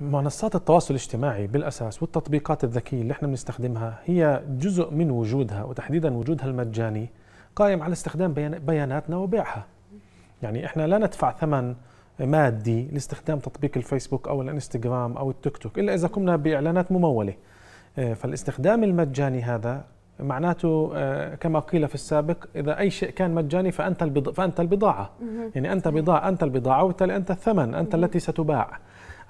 منصات التواصل الاجتماعي بالاساس والتطبيقات الذكيه اللي احنا بنستخدمها هي جزء من وجودها وتحديدا وجودها المجاني قائم على استخدام بياناتنا وبيعها. يعني احنا لا ندفع ثمن مادي لاستخدام تطبيق الفيسبوك او الانستغرام او التيك توك الا اذا قمنا باعلانات مموله. آه، فالاستخدام المجاني هذا معناته آه، كما قيل في السابق اذا اي شيء كان مجاني فانت فانت البضاعه يعني انت بضاعه انت البضاعه وبالتالي انت الثمن انت التي ستباع.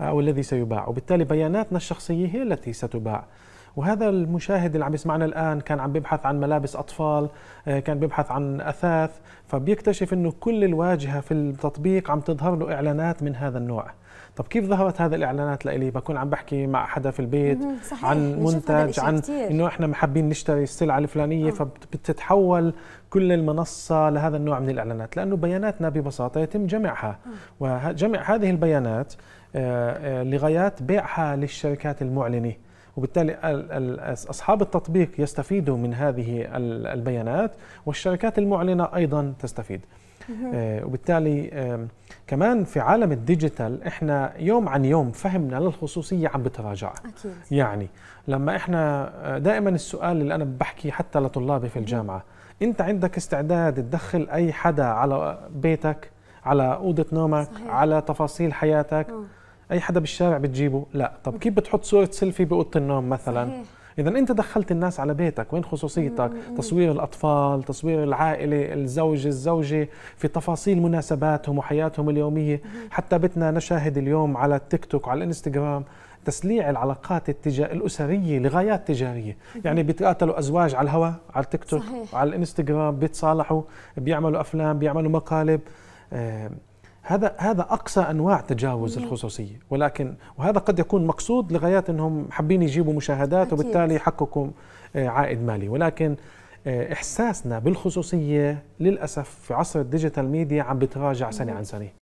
أو آه، الذي سيباع وبالتالي بياناتنا الشخصية هي التي ستباع وهذا المشاهد اللي عم يسمعنا الآن كان عم بيبحث عن ملابس أطفال آه، كان بيبحث عن أثاث فبيكتشف أنه كل الواجهة في التطبيق عم تظهر له إعلانات من هذا النوع طب كيف ظهرت هذه الاعلانات لإلي بكون عم بحكي مع حدا في البيت صحيح. عن منتج عن انه احنا حابين نشتري السلعه الفلانيه آه. فبتتحول كل المنصه لهذا النوع من الاعلانات لانه بياناتنا ببساطه يتم جمعها آه. وجمع هذه البيانات لغايات بيعها للشركات المعلنه وبالتالي أصحاب التطبيق يستفيدوا من هذه البيانات والشركات المعلنة أيضا تستفيد آه، وبالتالي كمان في عالم الديجيتال احنا يوم عن يوم فهمنا للخصوصيه عم بتراجع أكيد. يعني لما احنا آه، دائما السؤال اللي انا بحكي حتى لطلابي في الجامعه انت عندك استعداد تدخل اي حدا على بيتك على اوضه نومك صحيح. على تفاصيل حياتك أوه. اي حدا بالشارع بتجيبه لا طب كيف بتحط صوره سيلفي باوضه النوم مثلا صحيح. اذا انت دخلت الناس على بيتك وين خصوصيتك تصوير الاطفال تصوير العائله الزوج الزوجه في تفاصيل مناسباتهم وحياتهم اليوميه حتى بتنا نشاهد اليوم على التيك توك وعلى الانستغرام تسليع العلاقات التجا... الاسريه لغايات تجاريه يعني بيتقاتلوا ازواج على الهواء على التيك توك صحيح. على الانستغرام بيتصالحوا بيعملوا افلام بيعملوا مقالب آه هذا هذا اقصى انواع تجاوز مم. نعم. الخصوصيه ولكن وهذا قد يكون مقصود لغايات انهم حابين يجيبوا مشاهدات أكيد. وبالتالي يحققوا آه، عائد مالي ولكن آه، احساسنا بالخصوصيه للاسف في عصر الديجيتال ميديا عم بتراجع سنه نعم. عن سنه